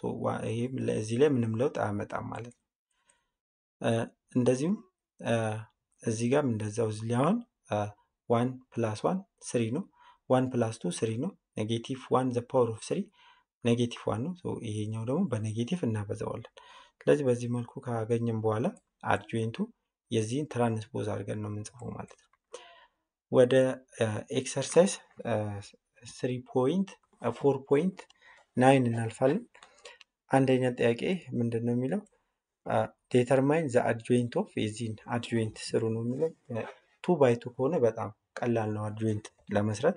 ይህም እዚህ ላይ ምንም ለውጥ አያመጣም ማለት ነው። uh, እንደዚሁም uh, እዚህ ጋርም እንደዛው እዚህ ላይ አሁን ዋን ፕላስ ዋን ስሪ ነው። ዋን ፕላስ ቱ ስሪ ነው። ኔጌቲቭ ዋን ዘ ፓወር ኦፍ ስሪ ኔጌቲቭ ዋን ነው። ይሄኛው ደግሞ በኔጌቲቭ እናበዛዋለን። ስለዚህ በዚህ መልኩ ካገኘን በኋላ አርጁንቱ የዚህን ትራንስፖዝ አድርገን ነው የምንጽፈው ማለት ነው። ወደ ኤክሰርሳይዝ ስሪ ፖይንት ፎር ፖይንት ናይን እናልፋለን። አንደኛ ጥያቄ ምንድን ነው የሚለው ዴተርማይን ዘ አድጆይንት ኦፍ የዚህን አድጆይንት ስሩ ነው የሚለው ቱ ባይ ቱ ከሆነ በጣም ቀላል ነው አድጆይንት ለመስራት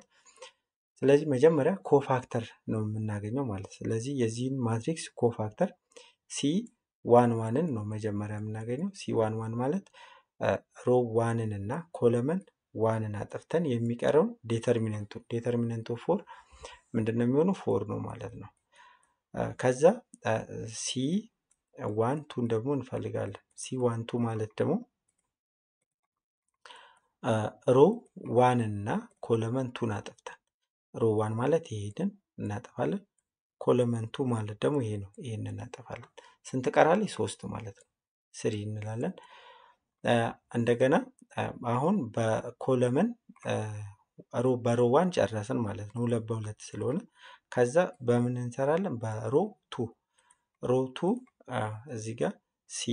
ስለዚህ መጀመሪያ ኮፋክተር ነው የምናገኘው ማለት ስለዚህ የዚህን ማትሪክስ ኮፋክተር ሲ ዋን ዋንን ነው መጀመሪያ የምናገኘው ሲ ዋን ዋን ማለት ሮ ዋንን እና ኮለመን ዋንን አጥፍተን የሚቀረውን ዴተርሚነንቱ ዴተርሚነንቱ ፎር ምንድን ነው የሚሆኑ ፎር ነው ማለት ነው ከዛ ሲ ዋን ቱን ደግሞ እንፈልጋለን ሲ ዋን ቱ ማለት ደግሞ ሮ እና ኮለመን ቱን አጥፍተን ሮዋን ማለት ይሄድን እናጠፋለን። ኮለመንቱ ማለት ደግሞ ይሄ ነው። ይሄን እናጠፋለን። ስንት ቀራለ ሶስት ማለት ነው። ስሪ እንላለን። እንደገና አሁን በኮለመን በሮ ዋን ጨረስን ማለት ነው። ሁለት በሁለት ስለሆነ ከዛ በምን እንሰራለን? በሮ ቱ ሮ ቱ እዚ ጋር ሲ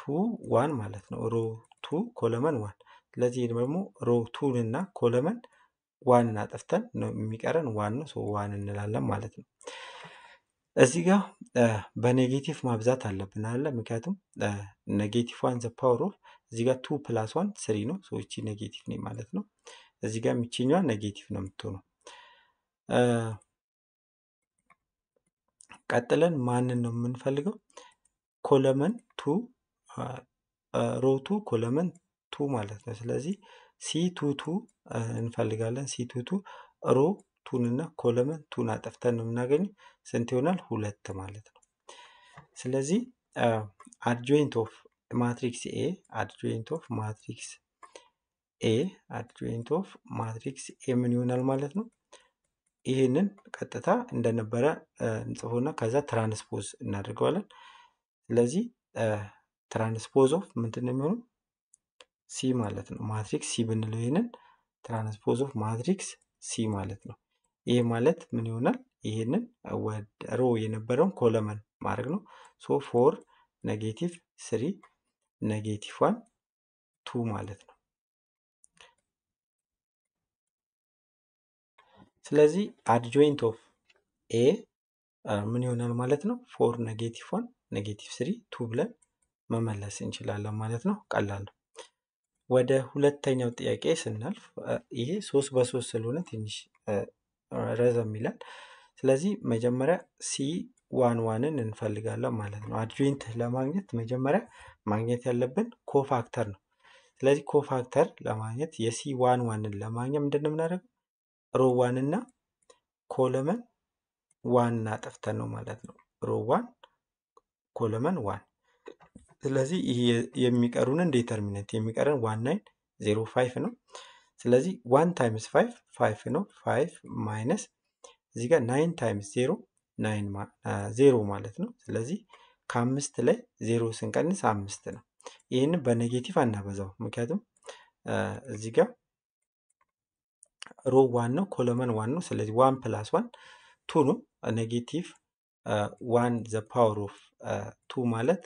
ቱ ዋን ማለት ነው። ሮ ቱ ኮለመን ዋን። ስለዚህ ደግሞ ሮ ቱን እና ኮለመን ዋንን ነው የሚቀረን ዋን ነው። ዋን እንላለን ማለት ነው። እዚህ ጋር በኔጌቲቭ ማብዛት አለብን አለ። ምክንያቱም ኔጌቲቭ ዋን ዘ ፓወር ኦፍ እዚህ ጋር ቱ ፕላስ ዋን ስሪ ነው። ሰዎች ኔጌቲቭ ነው ማለት ነው። እዚህ ጋር የሚችኛዋ ኔጌቲቭ ነው የምትሆነው። ቀጥለን ማንን ነው የምንፈልገው? ኮለመን ቱ ሮቱ ኮለመን ቱ ማለት ነው። ስለዚህ ሲ ቱ ቱ እንፈልጋለን። ሲቱቱ ሮ ቱን እና ኮለመን ቱን አጠፍተን ነው የምናገኘው። ስንት ይሆናል? ሁለት ማለት ነው። ስለዚህ አድጆይንት ኦፍ ማትሪክስ ኤ አድጆይንት ኦፍ ማትሪክስ ኤ አድጆይንት ኦፍ ማትሪክስ ኤ ምን ይሆናል ማለት ነው። ይህንን ቀጥታ እንደነበረ እንጽፎና ከዛ ትራንስፖዝ እናደርገዋለን። ስለዚህ ትራንስፖዝ ኦፍ ምንድን ነው ሲ ማለት ነው። ማትሪክስ ሲ ብንለው ይህንን ትራንስፖዝ ኦፍ ማትሪክስ ሲ ማለት ነው። ይህ ማለት ምን ይሆናል? ይህንን ሮ የነበረውን ኮለመን ማድረግ ነው። ሶ ፎር ኔጌቲቭ ስሪ ኔጌቲቭ ዋን ቱ ማለት ነው። ስለዚህ አድጆይንት ኦፍ ኤ ምን ይሆናል ማለት ነው? ፎር ኔጌቲቭ ዋን ኔጌቲቭ ስሪ ቱ ብለን መመለስ እንችላለን ማለት ነው። ቀላል ነው። ወደ ሁለተኛው ጥያቄ ስናልፍ ይሄ ሶስት በሶስት ስለሆነ ትንሽ ረዘም ይላል። ስለዚህ መጀመሪያ ሲ ዋን ዋንን እንፈልጋለን ማለት ነው። አድጆይንት ለማግኘት መጀመሪያ ማግኘት ያለብን ኮፋክተር ነው። ስለዚህ ኮፋክተር ለማግኘት የሲ ዋን ዋንን ለማግኘት ምንድን የምናደርገው ሮ ዋን እና ኮለመን ዋን እናጠፍተን ነው ማለት ነው። ሮ ዋን ኮለመን ዋን ስለዚህ ይሄ የሚቀሩንን ዴተርሚነንት የሚቀረን ዋን ናይን ዜሮ ፋይፍ ነው። ስለዚህ ዋን ታይምስ ፋይፍ ፋይፍ ነው። ፋይፍ ማይነስ እዚህ ጋር ናይን ታይምስ ዜሮ ናይን ዜሮ ማለት ነው። ስለዚህ ከአምስት ላይ ዜሮ ስንቀንስ አምስት ነው። ይህን በኔጌቲቭ አናበዛው፣ ምክንያቱም uh, እዚህ ጋር ሮ ዋን ነው ኮለመን ዋን ነው። ስለዚህ ዋን ፕላስ ዋን ቱ ነው ኔጌቲቭ ዋን ዘ ፓወር ኦፍ ቱ ማለት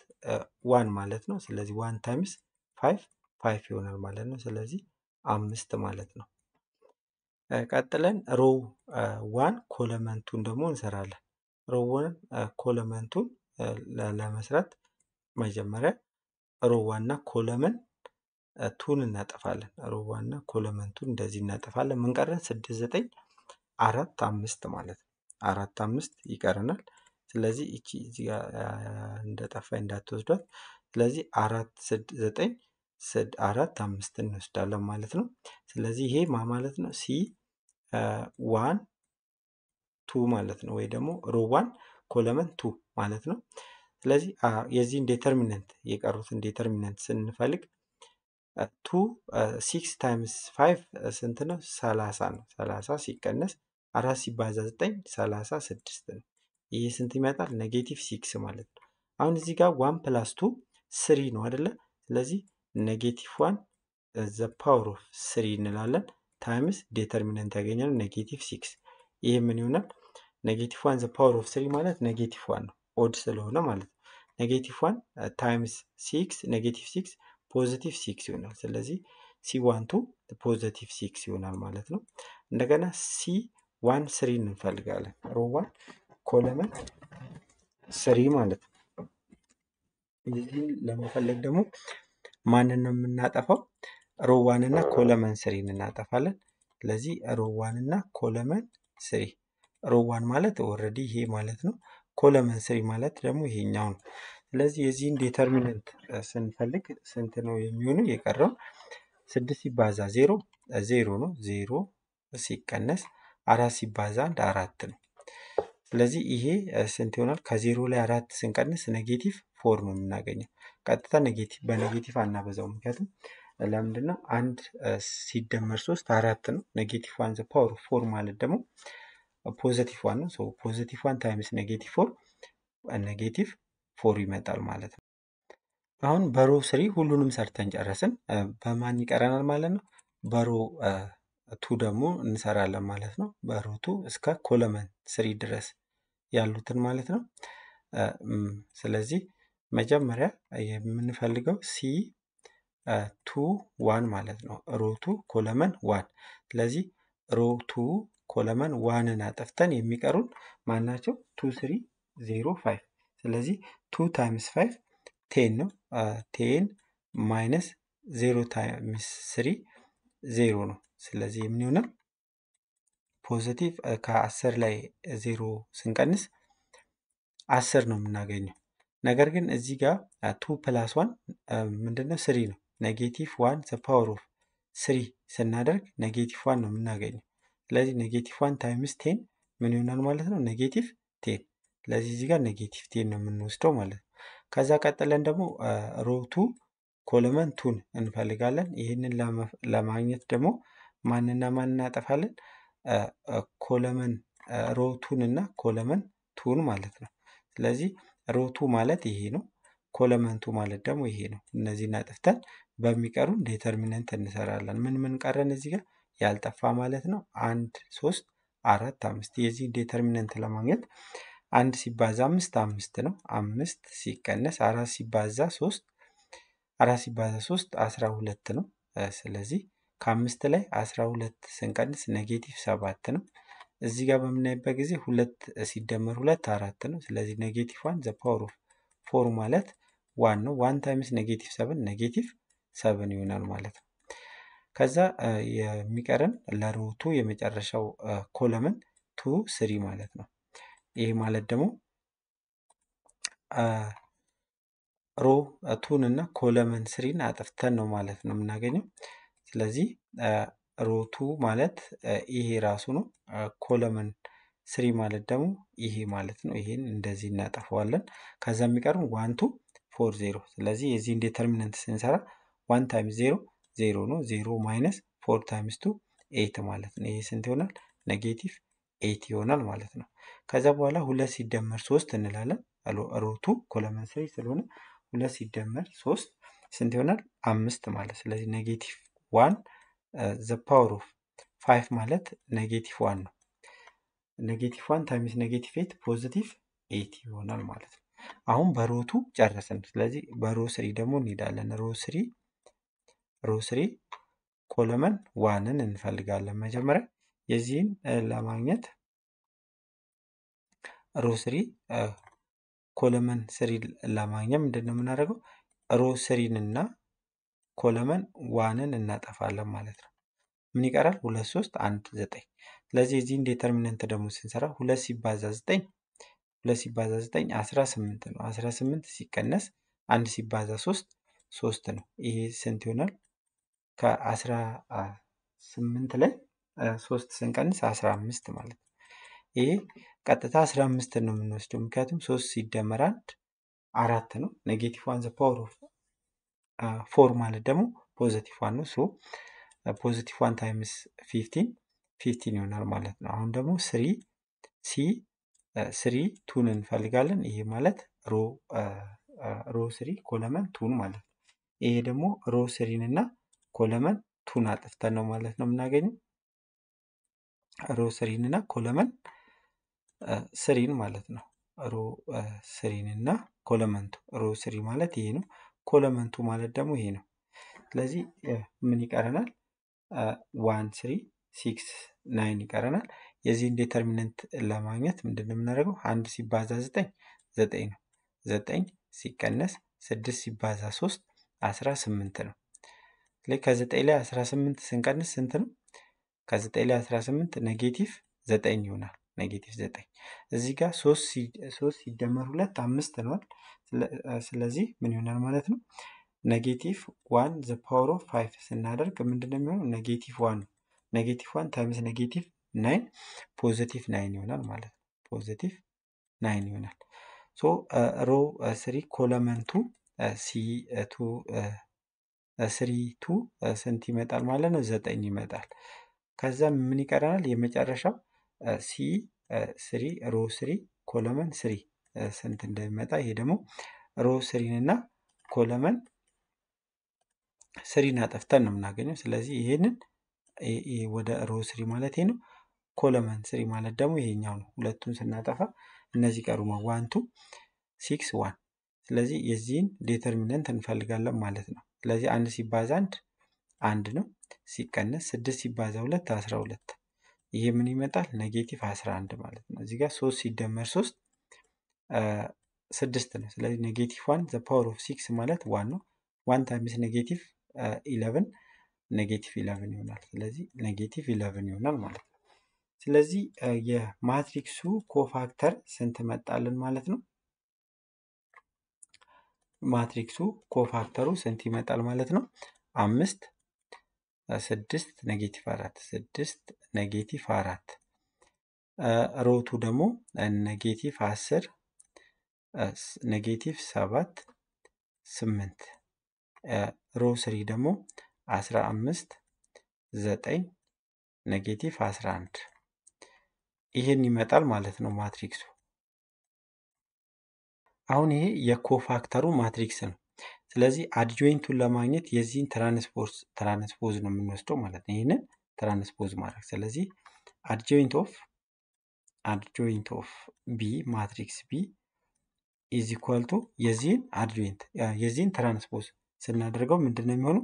ዋን uh, ማለት ነው። ስለዚህ ዋን ታይምስ ፋይቭ ፋይቭ ይሆናል ማለት ነው። ስለዚህ አምስት ማለት ነው። uh, ቀጥለን ሮው ዋን uh, ኮለመንቱን ደግሞ እንሰራለን። ሮው ዋን ኮለመንቱን ለመስራት መጀመሪያ ሮው ዋን እና ኮለመን ቱን እናጠፋለን። ሮው ዋን እና እንደዚህ እናጠፋለን። ምን ቀረን? ስድስት ዘጠኝ አራት አምስት ማለት ነው። አራት አምስት ይቀረናል። ስለዚህ እቺ እዚጋ እንደጠፋ እንዳትወስዷት። ስለዚህ አራት ስድ ዘጠኝ ስድ አራት አምስት እንወስዳለን ማለት ነው። ስለዚህ ይሄ ማ ማለት ነው ሲ ዋን ቱ ማለት ነው፣ ወይ ደግሞ ሮ ዋን ኮለመን ቱ ማለት ነው። ስለዚህ የዚህን ዴተርሚነንት የቀሩትን ዴተርሚነንት ስንፈልግ ቱ ሲክስ ታይምስ ፋይቭ ስንት ነው? ሰላሳ ነው። ሰላሳ ሲቀነስ አራት ሲባዛ ዘጠኝ ሰላሳ ስድስት ነው። ይህ ስንት ይመጣል? ኔጌቲቭ ሲክስ ማለት ነው። አሁን እዚህ ጋር ዋን ፕላስ ቱ ስሪ ነው አይደለ? ስለዚህ ኔጌቲቭ ዋን ዘ ፓወር ኦፍ ስሪ እንላለን። ታይምስ ዴተርሚናንት ያገኘነው ኔጌቲቭ ሲክስ። ይሄ ምን ይሆናል? ኔጌቲቭ ዋን ዘ ፓወር ኦፍ ስሪ ማለት ኔጌቲቭ ዋን ነው፣ ኦድ ስለሆነ ማለት ነው። ኔጌቲቭ ዋን ታይምስ ሲክስ ኔጌቲቭ ሲክስ ፖዚቲቭ ሲክስ ይሆናል። ስለዚህ ሲ ዋን ቱ ፖዚቲቭ ሲክስ ይሆናል ማለት ነው። እንደገና ሲ ዋን ስሪ እንፈልጋለን። ሮ ዋን ኮለመን ስሪ ማለት ነው። ይህን ለመፈለግ ደግሞ ማንን ነው የምናጠፋው? ሮዋን እና ኮለመን ስሪን እናጠፋለን። ስለዚህ ሮዋን እና ኮለመን ስሪ ሮዋን ማለት ኦልሬዲ ይሄ ማለት ነው። ኮለመን ስሪ ማለት ደግሞ ይሄኛው ነው። ስለዚህ የዚህን ዴተርሚነንት ስንፈልግ ስንት ነው የሚሆነው? የቀረው ስድስት ሲባዛ ዜሮ ዜሮ ነው። ዜሮ ሲቀነስ አራት ሲባዛ አንድ አራት ነው። ስለዚህ ይሄ ስንት ይሆናል? ከዜሮ ላይ አራት ስንቀንስ ኔጌቲቭ ፎር ነው የምናገኘው። ቀጥታ ኔጌቲቭ በኔጌቲቭ አናበዛው፣ ምክንያቱም ለምንድን ነው አንድ ሲደመር ሶስት አራት ነው። ኔጌቲቭ ዋን ዘ ፓወር ፎር ማለት ደግሞ ፖዘቲቭ ዋን ነው። ፖዘቲቭ ዋን ታይምስ ኔጌቲቭ ፎር ኔጌቲቭ ፎር ይመጣል ማለት ነው። አሁን በሮ ስሪ ሁሉንም ሰርተን ጨረስን። በማን ይቀረናል ማለት ነው? በሮ ቱ ደግሞ እንሰራለን ማለት ነው። በሩቱ እስከ ኮለመን ስሪ ድረስ ያሉትን ማለት ነው። ስለዚህ መጀመሪያ የምንፈልገው ሲ ቱ ዋን ማለት ነው። ሮቱ ኮለመን ዋን። ስለዚህ ሮቱ ኮለመን ዋንን አጠፍተን የሚቀሩን ማናቸው? ቱ ስሪ ዜሮ ፋይቭ። ስለዚህ ቱ ታይምስ ፋይቭ ቴን ነው። ቴን ማይነስ ዜሮ ታይምስ ስሪ ዜሮ ነው። ስለዚህ የምን ይሆናል ፖዘቲቭ ከአስር ላይ ዜሮ ስንቀንስ አስር ነው የምናገኘው። ነገር ግን እዚህ ጋር ቱ ፕላስ ዋን ምንድነው ስሪ ነው። ኔጌቲቭ ዋን ፓወር ኦፍ ስሪ ስናደርግ ኔጌቲቭ ዋን ነው የምናገኘው። ስለዚህ ኔጌቲቭ ዋን ታይምስ ቴን ምን ይሆናል ማለት ነው ኔጌቲቭ ቴን። ስለዚህ እዚህ ጋር ኔጌቲቭ ቴን ነው የምንወስደው ማለት ነው። ከዛ ቀጥለን ደግሞ ሮቱ ኮለመን ቱን እንፈልጋለን። ይህንን ለማግኘት ደግሞ ማንና ማን እናጠፋለን? ኮለመን ሮቱን እና ኮለመን ቱን ማለት ነው። ስለዚህ ሮቱ ማለት ይሄ ነው። ኮለመንቱ ማለት ደግሞ ይሄ ነው። እነዚህ አጥፍተን በሚቀሩን ዴተርሚነንት እንሰራለን። ምን ምን ቀረን እዚህ ጋር ያልጠፋ ማለት ነው። አንድ ሶስት አራት አምስት የዚህ ዴተርሚነንት ለማግኘት አንድ ሲባዛ አምስት አምስት ነው። አምስት ሲቀነስ አራት ሲባዛ ሶስት አራት ሲባዛ ሶስት አስራ ሁለት ነው። ስለዚህ ከአምስት ላይ አስራ ሁለት ስንቀንስ ኔጌቲቭ ሰባት ነው። እዚህ ጋር በምናይበት ጊዜ ሁለት ሲደመር ሁለት አራት ነው። ስለዚህ ኔጌቲቭ ዋን ዘ ፓወር ኦፍ ፎር ማለት ዋን ነው። ዋን ታይምስ ኔጌቲቭ ሰብን ኔጌቲቭ ሰብን ይሆናል ማለት ነው። ከዛ የሚቀረን ለሮቱ የመጨረሻው ኮለምን ቱ ስሪ ማለት ነው። ይህ ማለት ደግሞ ሮ ቱን እና ኮለምን ስሪን አጥፍተን ነው ማለት ነው የምናገኘው። ስለዚህ ሮቱ ማለት ይሄ ራሱ ነው። ኮለመን ስሪ ማለት ደግሞ ይሄ ማለት ነው። ይሄን እንደዚህ እናጠፈዋለን። ከዛ የሚቀርም ዋን ቱ ፎር ዜሮ። ስለዚህ የዚህን ዴተርሚናንት ስንሰራ ዋን ታይምስ ዜሮ ዜሮ ነው። ዜሮ ማይነስ ፎር ታይምስ ቱ ኤት ማለት ነው። ይሄ ስንት ይሆናል? ኔጌቲቭ ኤት ይሆናል ማለት ነው። ከዛ በኋላ ሁለት ሲደመር ሶስት እንላለን። ሮቱ ኮለመን ስሪ ስለሆነ ሁለት ሲደመር ሶስት ስንት ይሆናል? አምስት ማለት ስለዚህ ኔጌቲቭ ዋን ዘ ፓወር ኦፍ ፋይቭ ማለት ኔጌቲቭ ዋን ነው። ኔጌቲቭ ዋን ታይምስ ኔጌቲቭ ኤት ፖዚቲቭ ኤት ይሆናል ማለት ነው። አሁን በሮቱ ጨረስን። ስለዚህ በሮ ስሪ ደግሞ እንሄዳለን። ሮ ስሪ ሮ ስሪ ኮለመን ዋንን እንፈልጋለን። መጀመሪያ የዚህን uh, ለማግኘት ሮ ስሪ uh, ኮለመን ስሪ ለማግኘት ምንድን ነው የምናደርገው? ሮ ስሪን እና ኮለመን ዋንን እናጠፋለን ማለት ነው። ምን ይቀራል? ሁለት ሶስት አንድ ዘጠኝ። ስለዚህ የዚህን ዴተርሚነንት ደግሞ ስንሰራ ሁለት ሲባዛ ዘጠኝ ሁለት ሲባዛ ዘጠኝ አስራ ስምንት ነው። አስራ ስምንት ሲቀነስ አንድ ሲባዛ ሶስት ሶስት ነው። ይሄ ስንት ይሆናል? ከአስራ ስምንት ላይ ሶስት ስንቀንስ አስራ አምስት ማለት ነው። ይሄ ቀጥታ አስራ አምስት ነው የምንወስደው፣ ምክንያቱም ሶስት ሲደመር አንድ አራት ነው። ኔጌቲቭ ዋን ዘ ፓወር ኦፍ ፎር ማለት ደግሞ ፖዘቲቭ ዋን ነው። ሶ ፖዘቲቭ ዋን ታይምስ ፊፍቲን ፊፍቲን ይሆናል ማለት ነው። አሁን ደግሞ ስሪ ሲ ስሪ ቱን እንፈልጋለን። ይሄ ማለት ሮ ሮ ስሪ ኮለመን ቱን ማለት ነው። ይሄ ደግሞ ሮ ስሪን እና ኮለመን ቱን አጥፍተን ነው ማለት ነው የምናገኘው ሮ ስሪን እና ኮለመን ስሪን ማለት ነው። ሮ ስሪን እና ኮለመንቱ ሮ ስሪ ማለት ይሄ ነው። ኮለመንቱ ማለት ደግሞ ይሄ ነው። ስለዚህ ምን ይቀረናል? ዋን ስሪ ሲክስ ናይን ይቀረናል። የዚህን ዴተርሚነንት ለማግኘት ምንድን የምናደርገው? አንድ ሲባዛ ዘጠኝ ዘጠኝ ነው። ዘጠኝ ሲቀነስ ስድስት ሲባዛ ሶስት አስራ ስምንት ነው። ስለዚህ ከዘጠኝ ላይ አስራ ስምንት ስንቀንስ ስንት ነው? ከዘጠኝ ላይ አስራ ስምንት ኔጌቲቭ ዘጠኝ ይሆናል። ኔጌቲቭ ዘጠኝ እዚህ ጋር ሶስት ሲደመር ሁለት አምስት ነዋል ስለዚህ ምን ይሆናል ማለት ነው ኔጌቲቭ ዋን ዘ ፓወር ኦፍ ፋይቭ ስናደርግ ምንድን ነው የሚሆነው ኔጌቲቭ ዋን ነው ኔጌቲቭ ዋን ታይምስ ኔጌቲቭ ናይን ፖዘቲቭ ናይን ይሆናል ማለት ነው ፖዘቲቭ ናይን ይሆናል ሶ ሮ ስሪ ኮለመንቱ ሲ ቱ ስሪ ቱ ስንት ይመጣል ማለት ነው ዘጠኝ ይመጣል ከዛ ምን ይቀረናል የመጨረሻው ሲ ስሪ ሮ ስሪ ኮለመን ስሪ ስንት እንደሚመጣ ይሄ ደግሞ ሮ ስሪን እና ኮለመን ስሪን አጠፍተን ነው የምናገኘው። ስለዚህ ይሄንን ወደ ሮ ስሪ ማለት ነው። ኮለመን ስሪ ማለት ደግሞ ይሄኛው ነው። ሁለቱን ስናጠፋ እነዚህ ቀሩ ዋንቱ ሲክስ ዋን። ስለዚህ የዚህን ዴተርሚነንት እንፈልጋለን ማለት ነው። ስለዚህ አንድ ሲባዛ አንድ አንድ ነው። ሲቀነስ ስድስት ሲባዛ ሁለት አስራ ሁለት ይሄ ምን ይመጣል? ኔጌቲቭ 11 ማለት ነው። እዚህ ጋር 3 ሲደመር 3 ስድስት ነው። ስለዚህ ኔጌቲቭ ዋን ዘ ፓወር ኦፍ 6 ማለት ዋን ነው። ዋን ታይምስ ኔጌቲቭ 11 ኔጌቲቭ 11 ይሆናል። ስለዚህ ኔጌቲቭ 11 ይሆናል ማለት ነው። ስለዚህ የማትሪክሱ ኮፋክተር ስንት መጣልን ማለት ነው። ማትሪክሱ ኮፋክተሩ ስንት ይመጣል ማለት ነው? አምስት ስድስት ኔጌቲቭ አራት ስድስት ኔጌቲቭ አራት ሮቱ ደግሞ ኔጌቲቭ አስር ኔጌቲቭ ሰባት ስምንት ሮ ስሪ ደግሞ አስራ አምስት ዘጠኝ ኔጌቲቭ አስራ አንድ ይህን ይመጣል ማለት ነው ማትሪክሱ። አሁን ይሄ የኮፋክተሩ ማትሪክስ ነው። ስለዚህ አድጆይንቱን ለማግኘት የዚህን ትራንስፖዝ ትራንስፖዝ ነው የምንወስደው ማለት ነው። ይህንን ትራንስፖዝ ማድረግ ስለዚህ አድጆይንት ኦፍ አድጆይንት ኦፍ ቢ ማትሪክስ ቢ ኢዝ ኢኳል ቱ የዚህን አድጆይንት የዚህን ትራንስፖዝ ስናደርገው ምንድን ነው የሚሆኑ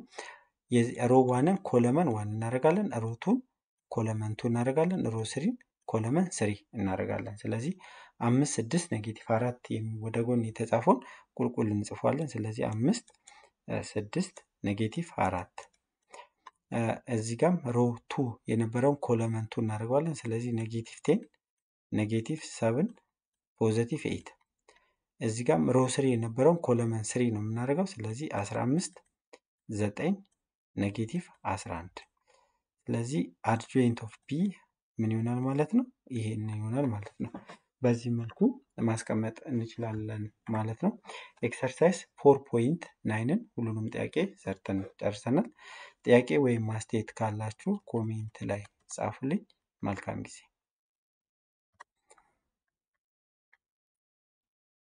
ሮ ዋንን ኮለመን ዋን እናደርጋለን። ሮቱን ኮለመን ቱ እናደርጋለን። ሮ ስሪን ኮለመን ስሪ እናደርጋለን። ስለዚህ አምስት ስድስት ኔጌቲቭ አራት ወደ ጎን የተጻፈውን ቁልቁል እንጽፏለን። ስለዚህ አምስት ስድስት ኔጌቲቭ አራት እዚህ ጋም ሮ ቱ የነበረውን ኮለመን ቱ እናደርገዋለን። ስለዚህ ኔጌቲቭ ቴን ኔጌቲቭ ሰብን ፖዘቲቭ ኤት እዚህ ጋም ሮ ስሪ የነበረውን ኮለመን ስሪ ነው የምናደርገው። ስለዚህ 15 9 ኔጌቲቭ 11 ስለዚህ አድጆይንት ኦፍ ቢ ምን ይሆናል ማለት ነው? ይሄን ይሆናል ማለት ነው። በዚህ መልኩ ማስቀመጥ እንችላለን ማለት ነው። ኤክሰርሳይዝ ፎር ፖይንት ናይንን ሁሉንም ጥያቄ ሰርተን ጨርሰናል። ጥያቄ ወይም ማስተያየት ካላችሁ ኮሜንት ላይ ጻፉልኝ። መልካም ጊዜ